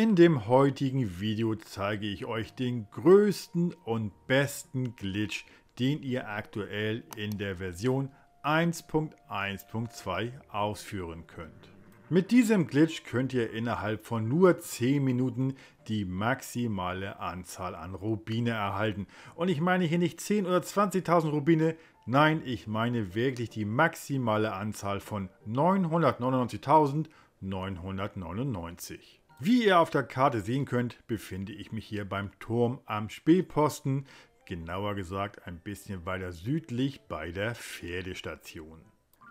In dem heutigen Video zeige ich euch den größten und besten Glitch, den ihr aktuell in der Version 1.1.2 ausführen könnt. Mit diesem Glitch könnt ihr innerhalb von nur 10 Minuten die maximale Anzahl an Rubine erhalten. Und ich meine hier nicht 10 oder 20.000 Rubine, nein, ich meine wirklich die maximale Anzahl von 999.999. Wie ihr auf der Karte sehen könnt, befinde ich mich hier beim Turm am Spähposten, genauer gesagt ein bisschen weiter südlich bei der Pferdestation.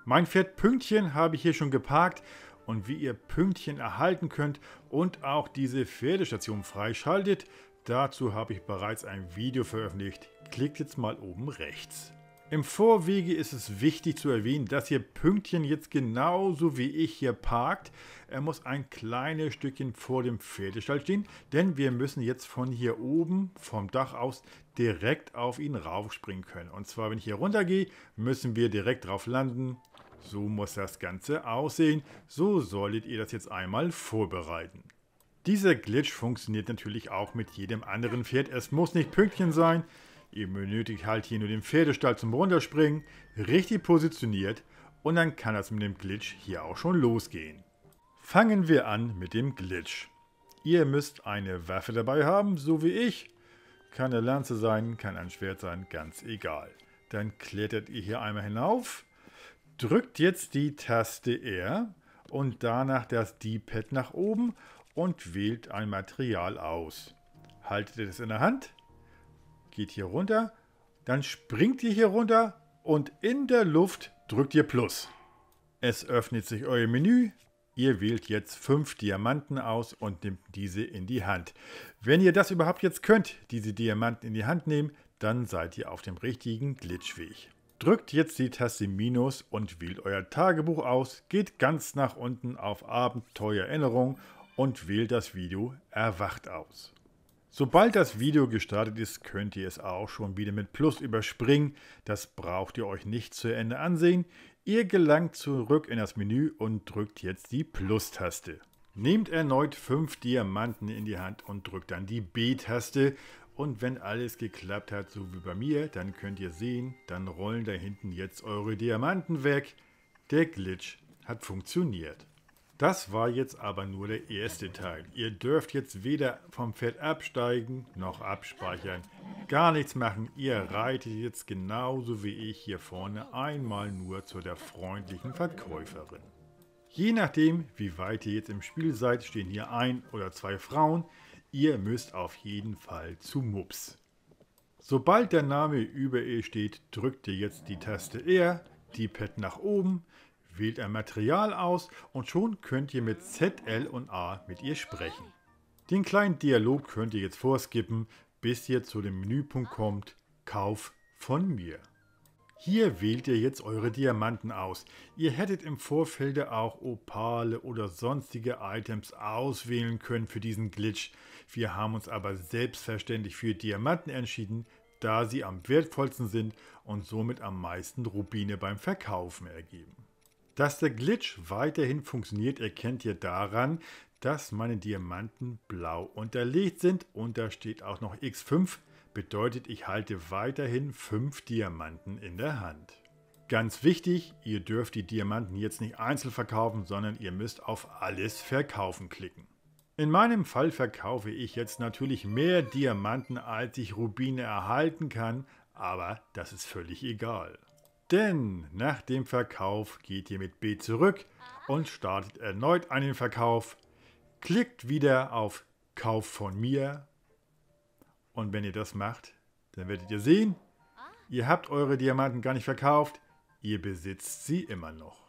Mein Pferd Pünktchen habe ich hier schon geparkt und wie ihr Pünktchen erhalten könnt und auch diese Pferdestation freischaltet, dazu habe ich bereits ein Video veröffentlicht. Klickt jetzt mal oben rechts. Im Vorwege ist es wichtig zu erwähnen, dass hier Pünktchen jetzt genauso wie ich hier parkt. Er muss ein kleines Stückchen vor dem Pferdestall stehen, denn wir müssen jetzt von hier oben vom Dach aus direkt auf ihn raufspringen können. Und zwar, wenn ich hier runtergehe, müssen wir direkt drauf landen. So muss das Ganze aussehen. So solltet ihr das jetzt einmal vorbereiten. Dieser Glitch funktioniert natürlich auch mit jedem anderen Pferd. Es muss nicht Pünktchen sein. Ihr benötigt halt hier nur den Pferdestall zum Runterspringen, richtig positioniert und dann kann das mit dem Glitch hier auch schon losgehen. Fangen wir an mit dem Glitch. Ihr müsst eine Waffe dabei haben, so wie ich. Kann eine Lanze sein, kann ein Schwert sein, ganz egal. Dann klettert ihr hier einmal hinauf, drückt jetzt die Taste R und danach das D-Pad nach oben und wählt ein Material aus. Haltet ihr das in der Hand geht hier runter, dann springt ihr hier runter und in der Luft drückt ihr Plus. Es öffnet sich euer Menü. Ihr wählt jetzt fünf Diamanten aus und nehmt diese in die Hand. Wenn ihr das überhaupt jetzt könnt, diese Diamanten in die Hand nehmen, dann seid ihr auf dem richtigen Glitchweg. Drückt jetzt die Taste Minus und wählt euer Tagebuch aus, geht ganz nach unten auf Abenteuer Erinnerung und wählt das Video Erwacht aus. Sobald das Video gestartet ist, könnt ihr es auch schon wieder mit Plus überspringen. Das braucht ihr euch nicht zu Ende ansehen. Ihr gelangt zurück in das Menü und drückt jetzt die Plus-Taste. Nehmt erneut 5 Diamanten in die Hand und drückt dann die B-Taste. Und wenn alles geklappt hat, so wie bei mir, dann könnt ihr sehen, dann rollen da hinten jetzt eure Diamanten weg. Der Glitch hat funktioniert. Das war jetzt aber nur der erste Teil. Ihr dürft jetzt weder vom Pferd absteigen noch abspeichern. Gar nichts machen. Ihr reitet jetzt genauso wie ich hier vorne einmal nur zu der freundlichen Verkäuferin. Je nachdem, wie weit ihr jetzt im Spiel seid, stehen hier ein oder zwei Frauen. Ihr müsst auf jeden Fall zu Mups. Sobald der Name über ihr steht, drückt ihr jetzt die Taste R, die Pad nach oben, Wählt ein Material aus und schon könnt ihr mit ZL und A mit ihr sprechen. Den kleinen Dialog könnt ihr jetzt vorskippen, bis ihr zu dem Menüpunkt kommt Kauf von mir. Hier wählt ihr jetzt eure Diamanten aus. Ihr hättet im Vorfeld auch Opale oder sonstige Items auswählen können für diesen Glitch. Wir haben uns aber selbstverständlich für Diamanten entschieden, da sie am wertvollsten sind und somit am meisten Rubine beim Verkaufen ergeben. Dass der Glitch weiterhin funktioniert, erkennt ihr daran, dass meine Diamanten blau unterlegt sind und da steht auch noch X5, bedeutet ich halte weiterhin 5 Diamanten in der Hand. Ganz wichtig, ihr dürft die Diamanten jetzt nicht einzeln verkaufen, sondern ihr müsst auf alles verkaufen klicken. In meinem Fall verkaufe ich jetzt natürlich mehr Diamanten, als ich Rubine erhalten kann, aber das ist völlig egal. Denn nach dem Verkauf geht ihr mit B zurück und startet erneut einen Verkauf. Klickt wieder auf Kauf von mir. Und wenn ihr das macht, dann werdet ihr sehen, ihr habt eure Diamanten gar nicht verkauft, ihr besitzt sie immer noch.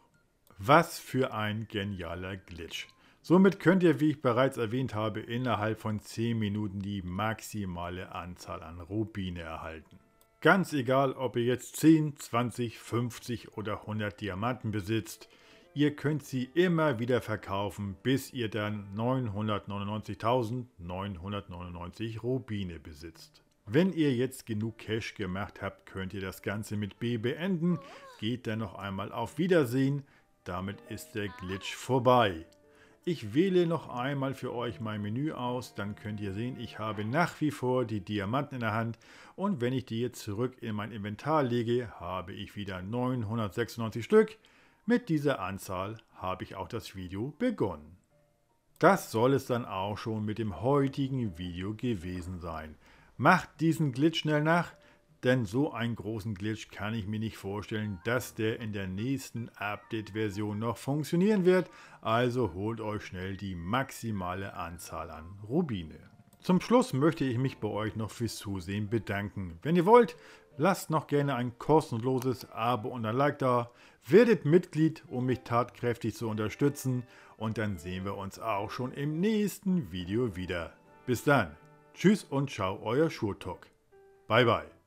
Was für ein genialer Glitch. Somit könnt ihr, wie ich bereits erwähnt habe, innerhalb von 10 Minuten die maximale Anzahl an Rubine erhalten. Ganz egal, ob ihr jetzt 10, 20, 50 oder 100 Diamanten besitzt, ihr könnt sie immer wieder verkaufen, bis ihr dann 999.999 Rubine besitzt. Wenn ihr jetzt genug Cash gemacht habt, könnt ihr das Ganze mit B beenden, geht dann noch einmal auf Wiedersehen, damit ist der Glitch vorbei. Ich wähle noch einmal für euch mein Menü aus, dann könnt ihr sehen, ich habe nach wie vor die Diamanten in der Hand und wenn ich die jetzt zurück in mein Inventar lege, habe ich wieder 996 Stück. Mit dieser Anzahl habe ich auch das Video begonnen. Das soll es dann auch schon mit dem heutigen Video gewesen sein. Macht diesen Glitch schnell nach, denn so einen großen Glitch kann ich mir nicht vorstellen, dass der in der nächsten Update-Version noch funktionieren wird. Also holt euch schnell die maximale Anzahl an Rubine. Zum Schluss möchte ich mich bei euch noch fürs Zusehen bedanken. Wenn ihr wollt, lasst noch gerne ein kostenloses Abo und ein Like da. Werdet Mitglied, um mich tatkräftig zu unterstützen. Und dann sehen wir uns auch schon im nächsten Video wieder. Bis dann. Tschüss und ciao, euer Schurtok. Bye bye.